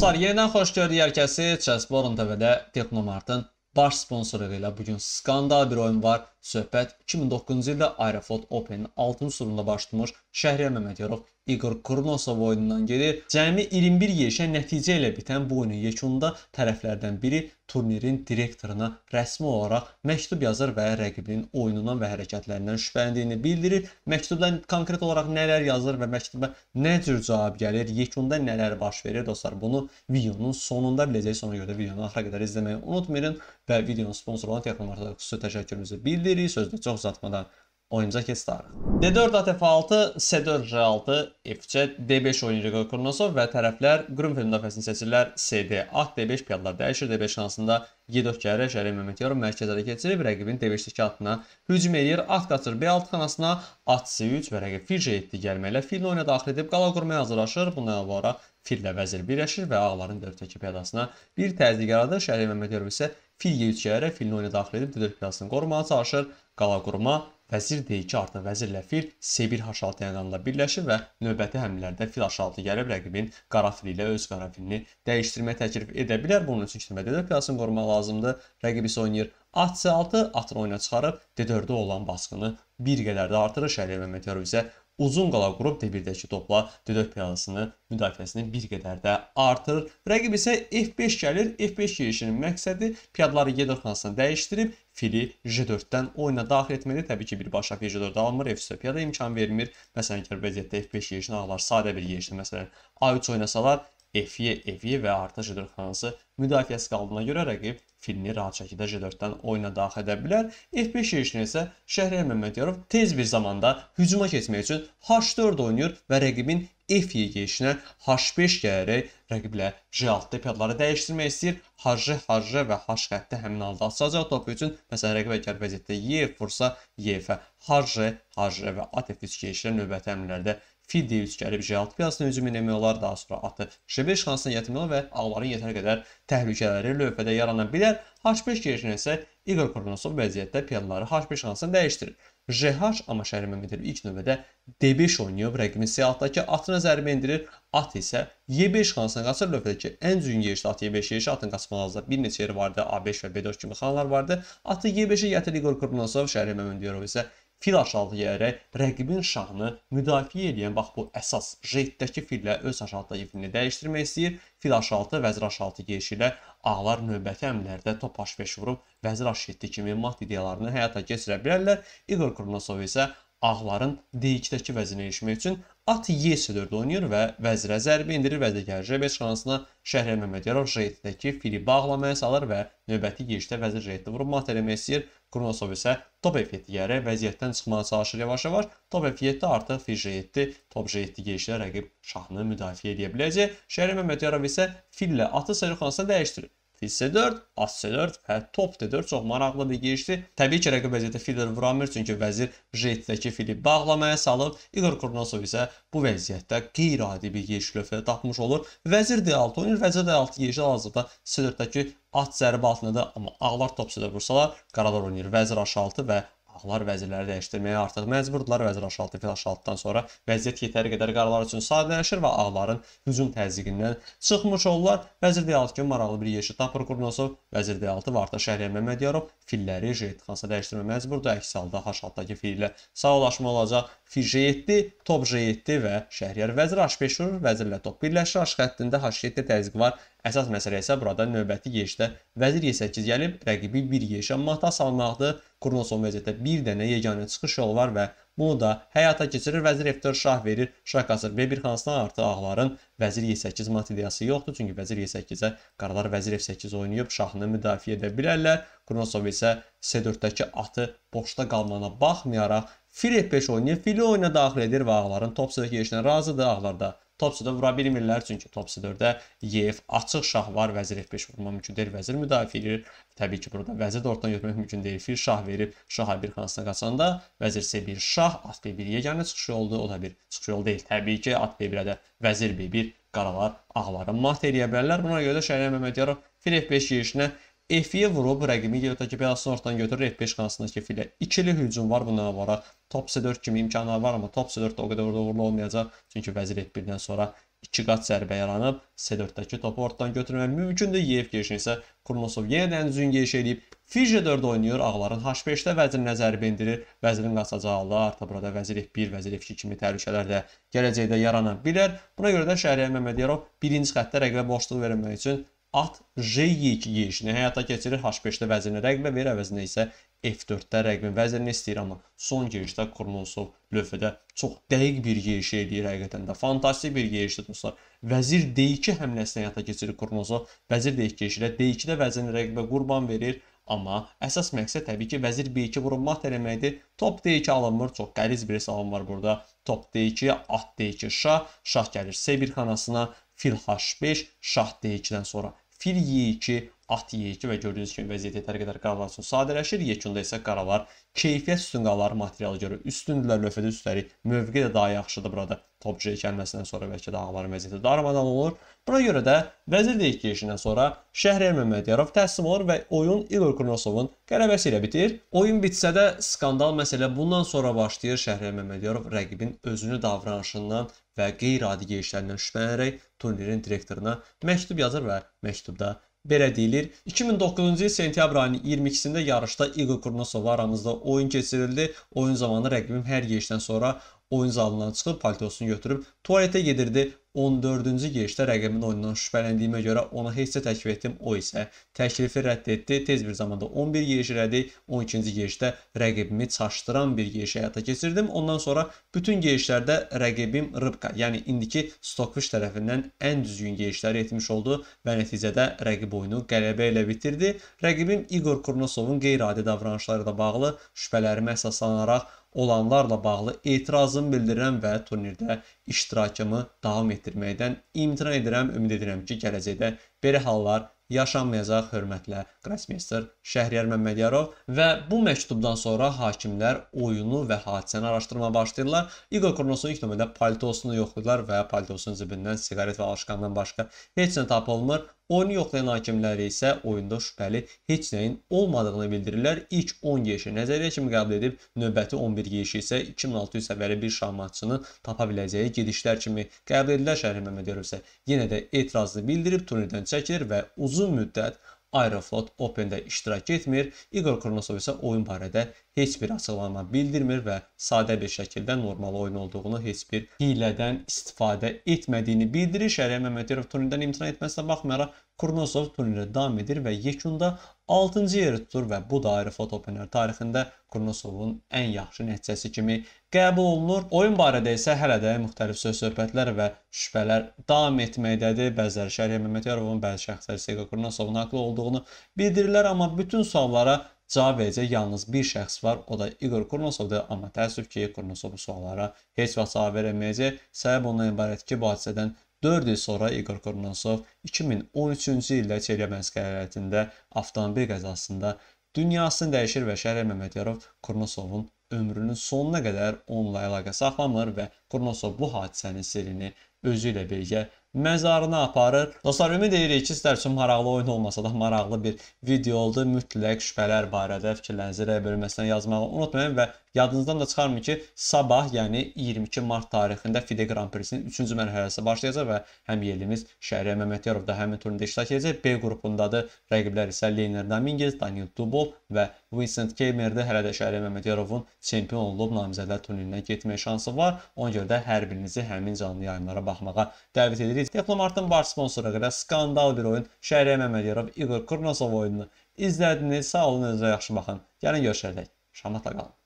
Dostlar, yenidən xoş gördük hər kəsi. Chessborn TV-də Texnomartın baş sponsoru ilə bu gün skandal bir oyun var. Söhbət 2009-cu ildə Aeroflot Open-in 6-cı turunda baş tutmuş Şəhriyar Məmmədov Igor Kurnosov oyunundan gedir. Cəmi 21 yeşə nəticə ilə bitən bu oyunun yekununda tərəflərdən biri turnirin direktoruna rəsmi olaraq məktub yazır və rəqibinin oyunundan və hərəkətlərindən şübhələndiyini bildirir. Məktubda konkret olaraq nələr yazır və məktuba nə cür cavab gəlir, yekunda nələr baş verir dostlar. Bunu videonun sonunda biləcəksiniz. Ona görə də videonu axıra qədər izləməyi unutmayın və videonun sponsoru olan Texnomarta xüsusi təşəkkürümüzü bildiririk. Sözdə çox uzatmadan oyuncak ister. D4 ATF 6, C4 J6, F3, D5 oynayacaq Orkunosov və tərəflər Qrünfeld müdafiəsini seçirlər. CD at, D5 piyadalar dəyişir. D5 şansında G4 gəlir, Şəlim Məmətyorov mərkəzədə keçirib, rəqibin D5-dəki atına hücum edir, at qaçır B6 xanasına, at C3 və rəqib fil J7 gəlməklə filin oyuna daxil edib qala qurmaya hazırlaşır. Bundan əlavə olaraq fillə vəzir birləşir və ağların dövr təkipiyadasına bir təzyiq yaradır. Şəri Məmmədov isə fil yeyüçəyərə filin oyuna daxil edib dövr təkipiyadasını qorumağa çalışır. Qala qurma vəzir deyir ki, artıq vəzirlə fil C1 H6 yananla birləşir və növbəti həmlələrdə fil H6 gəlib rəqibin qara fili ilə öz qara filini dəyişdirmək təklif edə bilər. Bunun üçün işləmə dövr təkipiyadasını qorumaq lazımdır. Rəqib isə oynayır At C6 atını oyuna çıxarıb D4-də olan basqını bir qədər də artırır. Şəri Məmmədov isə uzun qala qrup D1-dəki topla D4 piyadasını müdafiəsini bir qədər də artırır. Rəqib isə F5 gəlir. F5 girişinin məqsədi piyadları Y4 xanasına dəyişdirib fili J4-dən oyuna daxil etməli. Təbii ki, birbaşa fil J4 alınmır, F4 piyada imkan vermir. Məsələn, ki, vəziyyətdə F5 girişini alırlar, sadə bir girişdə, məsələn, A3 oynasalar, F-yə, F-yə və arta J4 xanası müdafiəsi qaldığına görə rəqib filini rahat şəkildə J4-dən oyuna daxil edə bilər. F5 yerişinə isə Şəhriyar Məmmədiyarov tez bir zamanda hücuma keçmək üçün H4 oynayır və rəqibin F-yə geçinə H5 gələrək rəqiblə J6-da piyadları dəyişdirmək istəyir. HC, HC və H xətti həmin halda açacaq topu üçün. Məsələn, rəqib əgər vəziyyətdə Y vursa, YF, HC, HC və ATF3 geçirə növbəti əmrlərdə fil D3 gəlib J6 piyasının hücum eləmək daha sonra atı J5 şansına yetirmək və ağların yetər qədər təhlükələri lövhədə yarana bilər. H5 girişinə isə Igor Kornosov vəziyyətdə piyonları H5 şansını dəyişdirir. JH amma Şərim Məmmədov ilk növbədə D5 oynayıb, rəqibin siyahıdakı atına zərbə endirir. At isə Y5 xansına qaçır lövhədəki ən düzgün yerişli at Y5 yerişli atın qaçmalarında bir neçə yer vardı. A5 və B4 kimi xanlar vardı. Atı Y5-ə gətirir Igor Kornosov, Şərim Məmmədov isə Fil aşağı yeyərək rəqibin şahını müdafiə edən bax bu əsas jeyddəki fillə öz aşağıda yönünü dəyişdirmək istəyir. Fil aşağı vəzir aşağı girişi ilə ağlar növbəti əmrlərdə topaş 5 vurub vəzir aşağı kimi mat ideyalarını həyata keçirə bilərlər. Igor Kurnosov isə ağların D2-dəki vəzinə erişmək üçün at Y4 oynayır və vəzirə zərbə indirir. Vəzirgər J5 xanasına Şəhriyar Məmmədiyarov J7-dəki fili bağlamaya salır və növbəti girişdə vəzir J7 vurub mat eləmək istəyir. Qurnosov isə top F7 gərək vəziyyətdən çıxmağa çalışır yavaş-yavaş. Top F7 artıq fil J7, top J7 girişlə rəqib şahını müdafiə edə biləcək. Şəhriyar Məmmədiyarov isə fillə atı Sərxanasına dəyişdirir. Fil C4, As C4 və top D4 çox maraqlı bir girişdir. Təbii ki, rəqib vəziyyətə filir vuramır, çünki vəzir J-dəki fili bağlamaya salıb. Igor Kurnosov isə bu vəziyyətdə qeyri-adi bir giriş lövhədə tapmış olur. Vəzir D6 oynayır, vəzir D6 girişi hazırda C4-dəki at zərbi altındadır, amma ağlar top C4 vursalar, qaralar oynayır. Vəzir H6 və Ağlar vəzirləri dəyişdirməyə artıq məcburdular. Vəzir aşaltı fil aşaltıdan sonra vəziyyət yetəri qədər qarlar üçün sadələşir və ağların hücum təzyiqindən çıxmış olurlar. Vəzir deyaltı ki, maraqlı bir yeşi tapır Qurnosov, vəzir deyaltı Varta Şəhriyə Məmmədiyarov filləri J7 dəyişdirmə məcburdur. Əks halda H6-dakı fil ilə sağlaşma olacaq. Fil J7, top J7 və Şəhriyar vəzir H5 vurur. Vəzirlə top birləşir. H xəttində H7 təzyiq var. Əsas məsələ isə burada növbəti yeşdə vəzir E8 gəlib rəqibi bir yeşə mata salmaqdır. Qurulan son vəziyyətdə bir dənə yeganə çıxış yolu var və bunu da həyata keçirir. Vəzir F4 şah verir, şah qasır B1 xansına artıq ağların vəzir E8 materiyası yoxdur. Çünki vəzir E8-ə qaralar vəzir F8 oynayıb şahını müdafiə edə bilərlər. Kurnosov isə C4-dəki atı boşda qalmana baxmayaraq fil F5 oynayıb, fili oyuna daxil edir və ağların top sıraya keçinə razıdır. Ağlar da Topsidə vura bilmirlər, çünki Topsidördə YF açıq şah var, vəzir F5 vurmaq mümkün deyil, vəzir müdafiə edir. Təbii ki, burada vəzir də ortadan götürmək mümkün deyil. Fil şah verib, şah A1 xanasına qaçanda vəzir C1 şah, at B1 yeganə çıxış yoldu, o da bir çıxış yolu deyil. Təbii ki, at B1-ə də vəzir B1 qaralar ağları mat eləyə bilərlər. Buna görə də Şəhriyar Məmmədiyarov fil F5 yerişinə F-yə vurub rəqimi yerdəki beyaz sonradan götürür F5 xanasındakı filə. İkili hücum var bundan avara. Top C4 kimi imkanlar var, amma top C4 də o qədər orada uğurlu olmayacaq. Çünki vəzir F1-dən sonra 2 qat zərbə yaranıb. C4-dəki topu ortadan götürmək mümkündür. YF girişini isə Kurnosov yenə ən düzgün giriş edib. Fil C4-də oynayır, ağların H5-də vəzirinə zərbə indirir. Vəzirin qaçacağı halda artı burada vəzir F1, vəzir F2 kimi təhlükələr də gələcəkdə yarana bilər. Buna görə də Şəhriyar Məmmədiyarov birinci xəttdə rəqibə boşluq vermək üçün At J2 yerişini həyata keçirir, H5-də vəzirinə rəqbə verir, əvəzinə isə F4-də rəqbin vəzirini istəyir, amma son yerişdə Kurnosov lövhədə çox dəqiq bir yeriş eləyir həqiqətən də. Fantastik bir yerişdir dostlar. Vəzir D2 həmləsini həyata keçirir Kurnosov. Vəzir D2 yerişlə D2-də vəzirinə rəqbə qurban verir, amma əsas məqsəd təbii ki, vəzir B2 vurub mat eləməkdir. Top D2 alınmır, çox qəliz bir hesabım var burada. Top D2, at D2, şah, şah gəlir C1 xanasına, fil H5, şah D2-dən sonra fil Y2, at Y2 və gördüyünüz kimi vəziyyət yetər qədər qaralar üçün sadələşir. Yekunda isə qaralar keyfiyyət sütunqalları materiala görə üstündürlər lövhədə üstəlik mövqe də daha yaxşıdır burada. Topçu gəlməsindən sonra bəlkə də Ağvarın vəziyyəti darmadan olur. Buna görə də vəzirlik girişindən sonra Şəhriyar Məmmədiyarov təslim olur və oyun Igor Kurnosovun qələbəsi ilə bitir. Oyun bitsə də skandal məsələ bundan sonra başlayır. Şəhriyar Məmmədiyarov rəqibin özünü davranışından və qeyri-adi gedişlərindən şübhələnərək turnirin direktoruna məktub yazır və məktubda belə deyilir. 2009-cu il sentyabr ayının 22-sində yarışda Igor Kurnosovla aramızda oyun keçirildi. Oyun zamanı rəqibim hər gedişdən sonra oyun zalından çıxıb paltosunu götürüb tualetə gedirdi. 14-cü gedişdə rəqibin oyundan şübhələndiyimə görə ona heçsə təklif etdim, o isə təklifi rədd etdi. Tez bir zamanda 11 gediş elədik. 12-ci gedişdə rəqibimi çaşdıran bir gediş həyata keçirdim. Ondan sonra bütün gedişlərdə rəqibim Rıbka, yəni indiki Stockfish tərəfindən ən düzgün gedişləri etmiş oldu və nəticədə rəqib oyunu qələbə ilə bitirdi. Rəqibim Igor Kurnosovun qeyri-adi davranışları ilə bağlı şübhələrimi əsaslanaraq olanlarla bağlı etirazımı bildirirəm və turnirdə iştirakımı davam etdirməkdən imtina edirəm. Ümid edirəm ki, gələcəkdə Belə hallar yaşanmayacaq hörmətlə Qrasmeyster Şəhriyar Məmmədyarov və bu məktubdan sonra hakimlər oyunu və hadisəni araşdırmağa başlayırlar. İqor Kurnosun ilk növbədə paltosunu yoxlayırlar və paltosunun cibindən siqaret və alışqandan başqa heç nə tapılmır. Oyunu yoxlayan hakimləri isə oyunda şübhəli heç nəyin olmadığını bildirirlər. İlk 10 yeşi nəzəriyyə kimi qəbul edib, növbəti 11 yeşi isə 2600 səviyyəli bir şahmatçının tapa biləcəyi gedişlər kimi qəbul edirlər. Şəhri Məmmədiyarov isə yenə də etirazını bildirib turnirdən çəkir və uzun müddət Aeroflot Open-də iştirak etmir. Igor Kronosov isə oyun barədə heç bir açıqlama bildirmir və sadə bir şəkildə normal oyun olduğunu, heç bir hilədən istifadə etmədiyini bildirir. Şəriyə Məmmədov turnirdən imtina etməsinə baxmayaraq Kronosov turnirə davam edir və yekunda 6-cı yeri tutur və bu da aerofotopener tarixində Kurnosovun ən yaxşı nəticəsi kimi qəbul olunur. Oyun barədə isə hələ də müxtəlif söz-söhbətlər və şübhələr davam etməkdədir. Bəziləri Şəriyə Məmmədyarovun, bəzi şəxslər Sega Kurnosovun haqlı olduğunu bildirirlər, amma bütün suallara cavab verəcək yalnız bir şəxs var, o da Igor Kurnosovdur, amma təəssüf ki, Kurnosov bu suallara heç vaxt cavab verə bilməyəcək. Səbəb ondan ibarət ki, bu hadisədən 4 il sonra İqor Kornosov 2013-cü ildə Çelyabinsk əyalətində avtomobil qəzasında dünyasını dəyişir və Şəhriyar Məmmədyarov Kornosovun ömrünün sonuna qədər onunla əlaqə saxlamır və Kurnosov bu hadisənin sirrini özü ilə birgə məzarına aparır. Dostlar, ümid edirik ki, sizlər üçün maraqlı oyun olmasa da maraqlı bir video oldu. Mütləq şübhələr barədə fikirlərinizi rəy bölməsindən yazmağı unutmayın və Yadınızdan da çıxarmayın ki, sabah, yəni 22 mart tarixində FIDE Grand Prix-in 3-cü mərhələsi başlayacaq və həm yerlimiz Şəhriyyə Məmmədyarov da həmin turnirdə iştirak edəcək. B qrupundadır. Rəqiblər isə Leyner Dominguez, Daniel Dubov və Vincent Keymerdə hələ də Şəhriyyə Məmmədyərovun çempion olub namizədlər turnirinə getmək şansı var. Ona görə də hər birinizi həmin canlı yayımlara baxmağa dəvət edirik. Diplomartın baş sponsoru qədər skandal bir oyun Şəhriyyə Məmmədyərov, Igor Kurnosov oyununu izlədiniz. Sağ olun, özünüzə yaxşı baxın. Gəlin görüşəcək. Şamatla qalın.